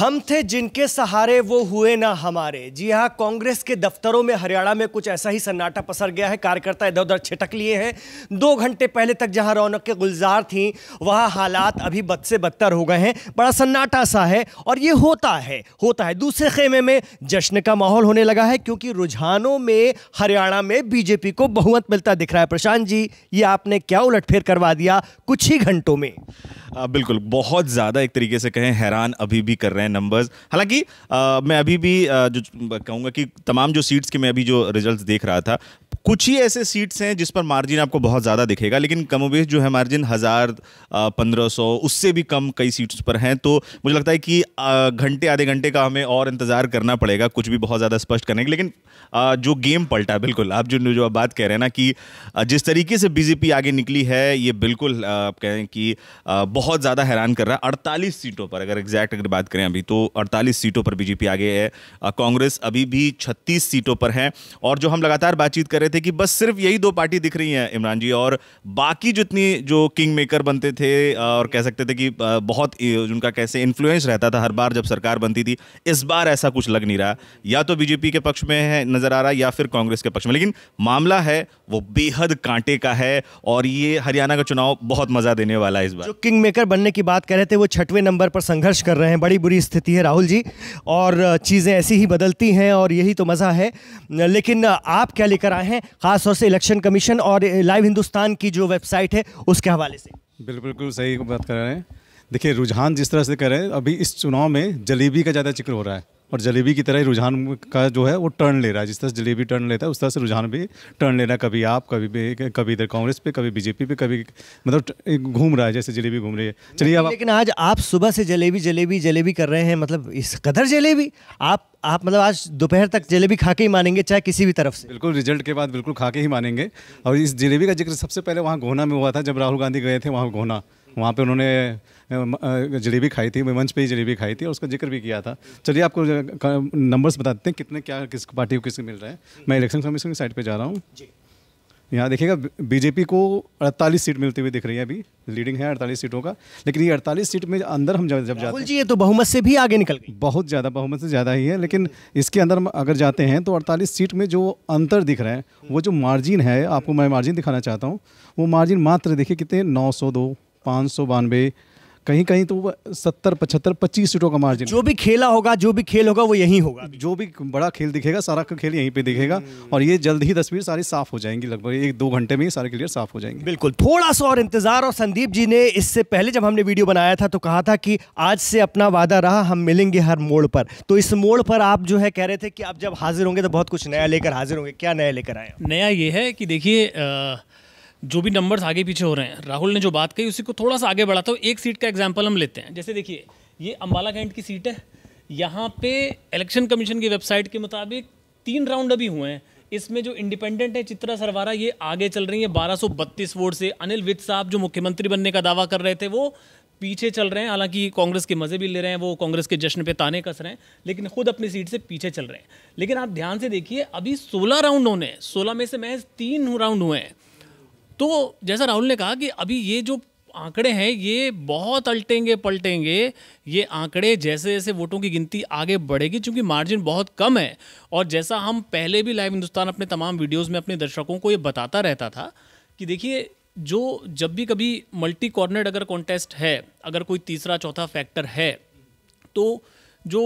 हम थे जिनके सहारे वो हुए ना हमारे जी हाँ कांग्रेस के दफ्तरों में हरियाणा में कुछ ऐसा ही सन्नाटा पसर गया है कार्यकर्ता इधर उधर छिटक लिए हैं दो घंटे पहले तक जहां रौनक के गुलजार थी वहां हालात अभी बद से बदतर हो गए हैं बड़ा सन्नाटा सा है और ये होता है होता है दूसरे खेमे में जश्न का माहौल होने लगा है क्योंकि रुझानों में हरियाणा में बीजेपी को बहुमत मिलता दिख रहा है प्रशांत जी ये आपने क्या उलटफेर करवा दिया कुछ ही घंटों में बिल्कुल बहुत ज़्यादा एक तरीके से कहें हैरान अभी भी कर रहे हैं नंबर्स हालांकि मैं अभी भी जो कहूँगा कि तमाम जो सीट्स के मैं अभी जो रिजल्ट देख रहा था कुछ ही ऐसे सीट्स हैं जिस पर मार्जिन आपको बहुत ज़्यादा दिखेगा लेकिन कमोबेश जो है मार्जिन हज़ार पंद्रह सौ उससे भी कम कई सीट्स पर हैं तो मुझे लगता है कि घंटे आधे घंटे का हमें और इंतज़ार करना पड़ेगा कुछ भी बहुत ज़्यादा स्पष्ट करने के लेकिन जो गेम पलटा बिल्कुल आप जो जो आप बात कह रहे हैं ना कि जिस तरीके से बीजेपी आगे निकली है ये बिल्कुल आप कहें कि बहुत ज़्यादा हैरान कर रहा है अड़तालीस सीटों पर अगर एग्जैक्ट अगर बात करें अभी तो अड़तालीस सीटों पर बीजेपी आगे है कांग्रेस अभी भी छत्तीस सीटों पर है और जो हम लगातार बातचीत करें थे कि बस सिर्फ यही दो पार्टी दिख रही हैं इमरान जी और बाकी जितनी जो किंग मेकर बनते थे और कह सकते थे कि बहुत उनका कैसे इन्फ्लुएंस रहता था हर बार जब सरकार बनती थी इस बार ऐसा कुछ लग नहीं रहा या तो बीजेपी के पक्ष में है नज़र आ रहा या फिर कांग्रेस के पक्ष में लेकिन मामला है वो बेहद कांटे का है और ये हरियाणा का चुनाव बहुत मज़ा देने वाला है इस बार जो किंग मेकर बनने की बात कर रहे थे वो छठवें नंबर पर संघर्ष कर रहे हैं बड़ी बुरी स्थिति है राहुल जी और चीज़ें ऐसी ही बदलती हैं और यही तो मज़ा है लेकिन आप क्या लेकर आए हैं हैं खासतौर से इलेक्शन कमीशन और लाइव हिंदुस्तान की जो वेबसाइट है उसके हवाले से बिल्कुल बिल्कुल सही बात कर रहे हैं देखिए रुझान जिस तरह से कर रहे हैं अभी इस चुनाव में जलेबी का ज़्यादा जिक्र हो रहा है और जलेबी की तरह ही रुझान का जो है वो टर्न ले रहा है जिस तरह से जलेबी टर्न लेता है उस तरह से रुझान भी टर्न ले रहा है कभी आप कभी भी कभी इधर कांग्रेस पे कभी बीजेपी पे कभी मतलब घूम रहा है जैसे जलेबी घूम रही है चलिए अब लेकिन आज आप सुबह से जलेबी जलेबी जलेबी कर रहे हैं मतलब इस कदर जलेबी आप आप मतलब आज दोपहर तक जलेबी खा के ही मानेंगे चाहे किसी भी तरफ से बिल्कुल रिजल्ट के बाद बिल्कुल खा के ही मानेंगे और इस जलेबी का जिक्र सबसे पहले वहाँ घोना में हुआ था जब राहुल गांधी गए थे वहाँ घोना वहाँ पे उन्होंने जलेबी खाई थी मंच पे ही जलेबी खाई थी और उसका जिक्र भी किया था चलिए आपको नंबर्स बताते हैं कितने क्या किस पार्टी को किसके मिल रहा है मैं इलेक्शन कमीशन की साइड पर जा रहा हूँ यहाँ देखिएगा बीजेपी को 48 सीट मिलती हुई दिख रही है अभी लीडिंग है 48 सीटों का लेकिन ये 48 सीट में अंदर हम जब जब जाते हैं जी ये तो बहुमत से भी आगे निकल गई बहुत ज़्यादा बहुमत से ज़्यादा ही है लेकिन इसके अंदर अगर जाते हैं तो 48 सीट में जो अंतर दिख रहा है वो जो मार्जिन है आपको मैं मार्जिन दिखाना चाहता हूँ वो मार्जिन मात्र देखिए कितने नौ सौ दो कहीं कहीं तो सत्तर पचहत्तर पच्चीस सीटों का मार्जिन जो भी खेला होगा जो भी खेल होगा वो यहीं होगा जो भी बड़ा खेल दिखेगा सारा का खेल यहीं पे दिखेगा हम्म। और ये जल्द ही तस्वीर सारी साफ हो जाएंगी लगभग एक दो घंटे में ही सारे क्लियर साफ हो जाएंगे बिल्कुल थोड़ा सा और इंतजार और संदीप जी ने इससे पहले जब हमने वीडियो बनाया था तो कहा था कि आज से अपना वादा रहा हम मिलेंगे हर मोड़ पर तो इस मोड़ पर आप जो है कह रहे थे कि आप जब हाजिर होंगे तो बहुत कुछ नया लेकर हाजिर होंगे क्या नया लेकर आए नया ये है कि देखिए जो भी नंबर्स आगे पीछे हो रहे हैं राहुल ने जो बात कही उसी को थोड़ा सा आगे बढ़ाता हूँ एक सीट का एग्जाम्पल हम लेते हैं जैसे देखिए ये अम्बाला कैंट की सीट है यहाँ पे इलेक्शन कमीशन की वेबसाइट के मुताबिक तीन राउंड अभी हुए हैं इसमें जो इंडिपेंडेंट है चित्रा सरवारा ये आगे चल रही है बारह वोट से अनिल विज साहब जो मुख्यमंत्री बनने का दावा कर रहे थे वो पीछे चल रहे हैं हालांकि कांग्रेस के मज़े भी ले रहे हैं वो कांग्रेस के जश्न पे ताने कस रहे हैं लेकिन खुद अपनी सीट से पीछे चल रहे हैं लेकिन आप ध्यान से देखिए अभी सोलह राउंड होने हैं सोलह में से महज तीन राउंड हुए हैं तो जैसा राहुल ने कहा कि अभी ये जो आंकड़े हैं ये बहुत अलटेंगे पलटेंगे ये आंकड़े जैसे जैसे वोटों की गिनती आगे बढ़ेगी क्योंकि मार्जिन बहुत कम है और जैसा हम पहले भी लाइव हिंदुस्तान अपने तमाम वीडियोस में अपने दर्शकों को ये बताता रहता था कि देखिए जो जब भी कभी मल्टी कॉर्नर अगर कॉन्टेस्ट है अगर कोई तीसरा चौथा फैक्टर है तो जो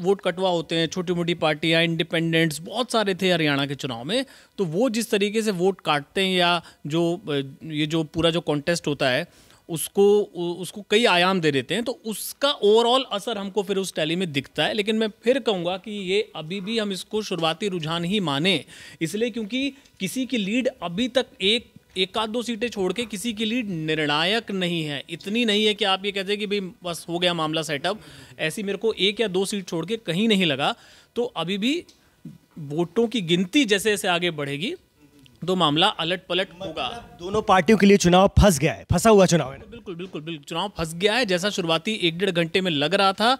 वोट कटवा होते हैं छोटी मोटी पार्टियाँ इंडिपेंडेंट्स बहुत सारे थे हरियाणा के चुनाव में तो वो जिस तरीके से वोट काटते हैं या जो ये जो पूरा जो कॉन्टेस्ट होता है उसको उसको कई आयाम दे देते हैं तो उसका ओवरऑल असर हमको फिर उस टैली में दिखता है लेकिन मैं फिर कहूँगा कि ये अभी भी हम इसको शुरुआती रुझान ही माने इसलिए क्योंकि किसी की लीड अभी तक एक एक आध दो सीटें छोड़ के किसी के लिए निर्णायक नहीं है इतनी नहीं है कि आप ये कहते हैं कि भाई बस हो गया मामला सेटअप ऐसी मेरे को एक या दो सीट छोड़ के कहीं नहीं लगा तो अभी भी वोटों की गिनती जैसे जैसे आगे बढ़ेगी तो मामला अलट पलट मतलब होगा दोनों पार्टियों के लिए चुनाव फंस गया है फंसा हुआ चुनाव है बिल्कुल बिल्कुल बिल्कुल चुनाव फंस गया है जैसा शुरुआती एक डेढ़ घंटे में लग रहा था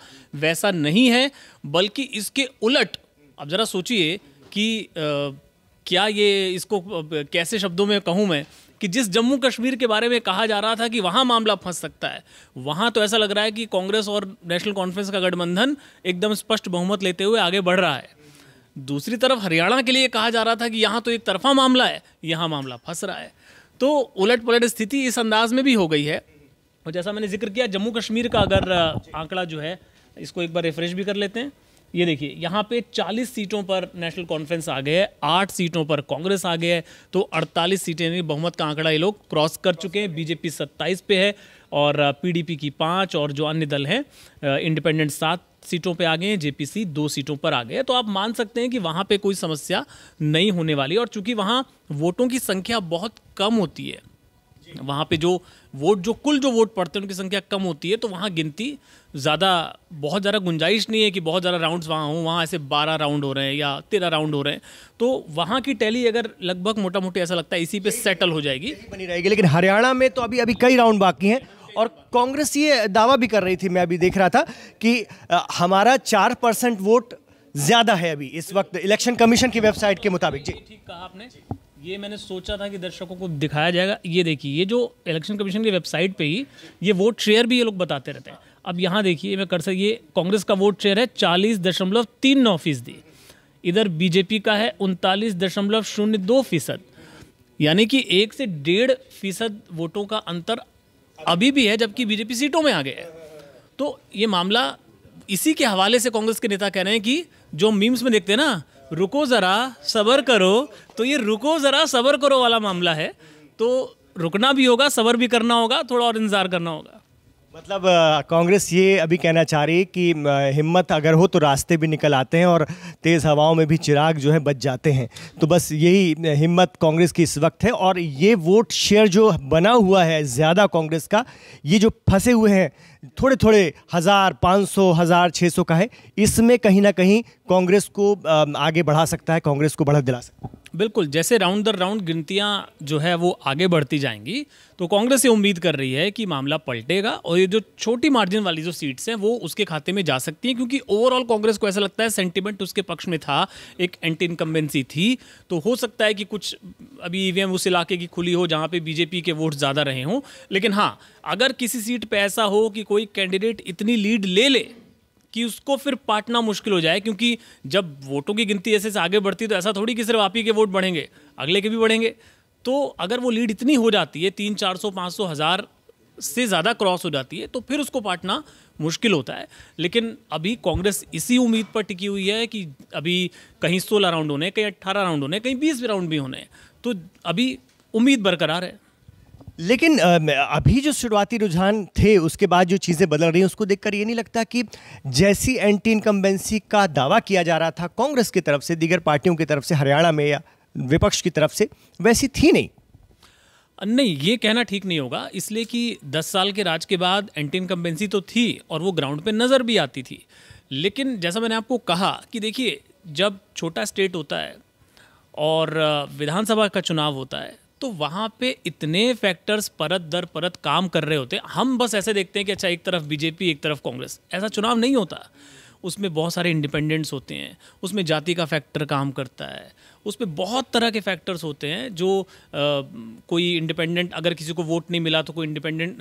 वैसा नहीं है बल्कि इसके उलट अब जरा सोचिए कि आ, क्या ये इसको कैसे शब्दों में कहूँ मैं कि जिस जम्मू कश्मीर के बारे में कहा जा रहा था कि वहाँ मामला फंस सकता है वहाँ तो ऐसा लग रहा है कि कांग्रेस और नेशनल कॉन्फ्रेंस का गठबंधन एकदम स्पष्ट बहुमत लेते हुए आगे बढ़ रहा है दूसरी तरफ हरियाणा के लिए कहा जा रहा था कि यहाँ तो एक तरफा मामला है यहाँ मामला फंस रहा है तो उलट पलट स्थिति इस अंदाज में भी हो गई है और जैसा मैंने जिक्र किया जम्मू कश्मीर का अगर आंकड़ा जो है इसको एक बार रिफ्रेश भी कर लेते हैं ये देखिए यहाँ पे 40 सीटों पर नेशनल कॉन्फ्रेंस आ गए है आठ सीटों पर कांग्रेस आ गए है तो 48 सीटें यानी बहुमत का आंकड़ा ये लोग क्रॉस कर चुके हैं बीजेपी 27 पे है और पीडीपी की पाँच और जो अन्य दल हैं इंडिपेंडेंट सात सीटों पे आ गए हैं जेपीसी दो सीटों पर आ गए तो आप मान सकते हैं कि वहाँ पर कोई समस्या नहीं होने वाली और चूंकि वहाँ वोटों की संख्या बहुत कम होती है वहाँ पे जो वोट जो कुल जो वोट पड़ते हैं उनकी संख्या कम होती है तो वहाँ गिनती ज़्यादा बहुत ज़्यादा गुंजाइश नहीं है कि बहुत ज़्यादा राउंड्स वहाँ हों वहाँ ऐसे बारह राउंड हो रहे हैं या तेरह राउंड हो रहे हैं तो वहाँ की टैली अगर लगभग मोटा मोटी ऐसा लगता है इसी पे सेटल हो जाएगी बनी रहेगी लेकिन हरियाणा में तो अभी अभी कई राउंड बाकी हैं और कांग्रेस ये दावा भी कर रही थी मैं अभी देख रहा था कि हमारा चार परसेंट वोट ज़्यादा है अभी इस वक्त इलेक्शन कमीशन की वेबसाइट के मुताबिक जी ठीक कहा आपने ये मैंने सोचा था कि दर्शकों को दिखाया जाएगा ये देखिए ये जो इलेक्शन कमीशन की वेबसाइट पे ही ये वोट शेयर भी ये लोग बताते रहते हैं अब यहाँ देखिए मैं कर सक ये कांग्रेस का वोट शेयर है चालीस दशमलव तीन नौ फीसदी इधर बीजेपी का है उनतालीस दशमलव शून्य दो फीसद यानी कि एक से डेढ़ फीसद वोटों का अंतर अभी भी है जबकि बीजेपी सीटों में आ गए तो ये मामला इसी के हवाले से कांग्रेस के नेता कह रहे हैं कि जो मीम्स में देखते हैं ना रुको ज़रा सबर करो तो ये रुको ज़रा सबर करो वाला मामला है तो रुकना भी होगा सबर भी करना होगा थोड़ा और इंतज़ार करना होगा मतलब कांग्रेस ये अभी कहना चाह रही है कि हिम्मत अगर हो तो रास्ते भी निकल आते हैं और तेज़ हवाओं में भी चिराग जो है बच जाते हैं तो बस यही हिम्मत कांग्रेस की इस वक्त है और ये वोट शेयर जो बना हुआ है ज़्यादा कांग्रेस का ये जो फंसे हुए हैं थोड़े थोड़े हज़ार पाँच सौ हज़ार छः सौ का है इसमें कहीं ना कहीं कांग्रेस को आगे बढ़ा सकता है कांग्रेस को बढ़त दिला सकता है बिल्कुल जैसे राउंड दर राउंड गिनतियां जो है वो आगे बढ़ती जाएंगी तो कांग्रेस ये उम्मीद कर रही है कि मामला पलटेगा और ये जो छोटी मार्जिन वाली जो सीट्स हैं वो उसके खाते में जा सकती हैं क्योंकि ओवरऑल कांग्रेस को ऐसा लगता है सेंटिमेंट उसके पक्ष में था एक एंटी इनकम्बेंसी थी तो हो सकता है कि कुछ अभी ई e उस इलाके की खुली हो जहाँ पर बीजेपी के वोट ज़्यादा रहे हों लेकिन हाँ अगर किसी सीट पर ऐसा हो कि कोई कैंडिडेट इतनी लीड ले ले कि उसको फिर पाटना मुश्किल हो जाए क्योंकि जब वोटों की गिनती ऐसे आगे बढ़ती तो ऐसा थोड़ी कि सिर्फ आप ही के वोट बढ़ेंगे अगले के भी बढ़ेंगे तो अगर वो लीड इतनी हो जाती है तीन चार सौ पाँच सौ हज़ार से ज़्यादा क्रॉस हो जाती है तो फिर उसको पाटना मुश्किल होता है लेकिन अभी कांग्रेस इसी उम्मीद पर टिकी हुई है कि अभी कहीं सोलह राउंड होने कहीं अट्ठारह राउंड होने कहीं बीस राउंड भी होने तो अभी उम्मीद बरकरार है लेकिन अभी जो शुरुआती रुझान थे उसके बाद जो चीज़ें बदल रही हैं उसको देखकर ये नहीं लगता कि जैसी एंटी इनकम्बेंसी का दावा किया जा रहा था कांग्रेस की तरफ से दीगर पार्टियों की तरफ से हरियाणा में या विपक्ष की तरफ से वैसी थी नहीं नहीं ये कहना ठीक नहीं होगा इसलिए कि 10 साल के राज के बाद एंटी इनकम्बेंसी तो थी और वो ग्राउंड पे नज़र भी आती थी लेकिन जैसा मैंने आपको कहा कि देखिए जब छोटा स्टेट होता है और विधानसभा का चुनाव होता है तो वहाँ पे इतने फैक्टर्स परत दर परत काम कर रहे होते हम बस ऐसे देखते हैं कि अच्छा एक तरफ बीजेपी एक तरफ कांग्रेस ऐसा चुनाव नहीं होता उसमें बहुत सारे इंडिपेंडेंट्स होते हैं उसमें जाति का फैक्टर काम करता है उसमें बहुत तरह के फैक्टर्स होते हैं जो आ, कोई इंडिपेंडेंट अगर किसी को वोट नहीं मिला तो कोई इंडिपेंडेंट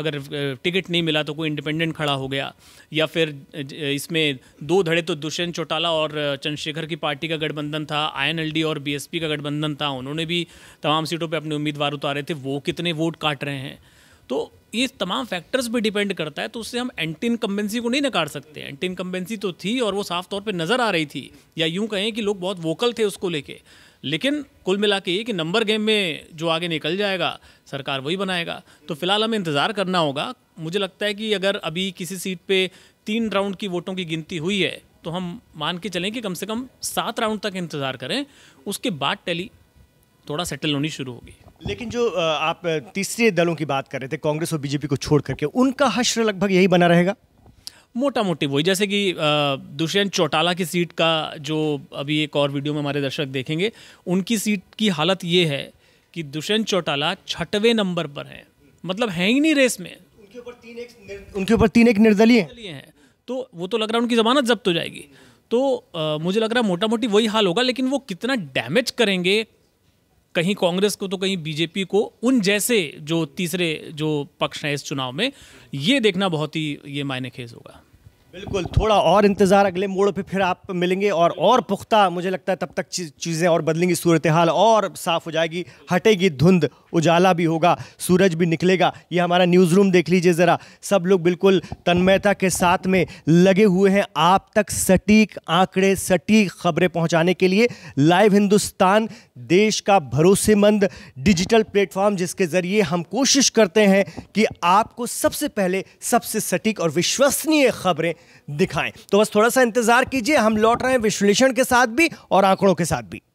अगर टिकट नहीं मिला तो कोई इंडिपेंडेंट खड़ा हो गया या फिर इसमें दो धड़े तो दुष्यंत चौटाला और चंद्रशेखर की पार्टी का गठबंधन था आई और बी का गठबंधन था उन्होंने भी तमाम सीटों पर अपने उम्मीदवार उतारे थे वो कितने वोट काट रहे हैं तो ये तमाम फैक्टर्स पे डिपेंड करता है तो उससे हम एंटी इनकम्बेंसी को नहीं नकार सकते एंटी इनकम्बेंसी तो थी और वो साफ तौर पे नज़र आ रही थी या यूं कहें कि लोग बहुत वोकल थे उसको लेके लेकिन कुल मिला के ये कि नंबर गेम में जो आगे निकल जाएगा सरकार वही बनाएगा तो फिलहाल हमें इंतज़ार करना होगा मुझे लगता है कि अगर अभी किसी सीट पर तीन राउंड की वोटों की गिनती हुई है तो हम मान के चलें कि कम से कम सात राउंड तक इंतज़ार करें उसके बाद टैली थोड़ा सेटल होनी शुरू होगी लेकिन जो आप तीसरे दलों की बात कर रहे थे कांग्रेस और बीजेपी को छोड़ करके उनका हश्र लगभग यही बना रहेगा मोटा मोटी वही जैसे कि दुष्यंत चौटाला की सीट का जो अभी एक और वीडियो में हमारे दर्शक देखेंगे उनकी सीट की हालत ये है कि दुष्यंत चौटाला छठवें नंबर पर हैं मतलब हैं ही नहीं रेस में उनके ऊपर तीन एक उनके ऊपर तीन एक निर्दलीय हैं तो वो तो लग रहा है उनकी ज़मानत जब्त हो जाएगी तो आ, मुझे लग रहा है मोटा मोटी वही हाल होगा लेकिन वो कितना डैमेज करेंगे कहीं कांग्रेस को तो कहीं बीजेपी को उन जैसे जो तीसरे जो पक्ष हैं इस चुनाव में ये देखना बहुत ही ये मायने खेज होगा बिल्कुल थोड़ा और इंतज़ार अगले मोड़ पे फिर आप मिलेंगे और और पुख्ता मुझे लगता है तब तक चीज़ें और बदलेंगी सूरत हाल और साफ हो जाएगी हटेगी धुंध उजाला भी होगा सूरज भी निकलेगा ये हमारा न्यूज़ रूम देख लीजिए ज़रा सब लोग बिल्कुल तन्मयता के साथ में लगे हुए हैं आप तक सटीक आंकड़े सटीक खबरें पहुंचाने के लिए लाइव हिंदुस्तान देश का भरोसेमंद डिजिटल प्लेटफॉर्म जिसके ज़रिए हम कोशिश करते हैं कि आपको सबसे पहले सबसे सटीक और विश्वसनीय खबरें दिखाएं तो बस थोड़ा सा इंतज़ार कीजिए हम लौट रहे हैं विश्लेषण के साथ भी और आंकड़ों के साथ भी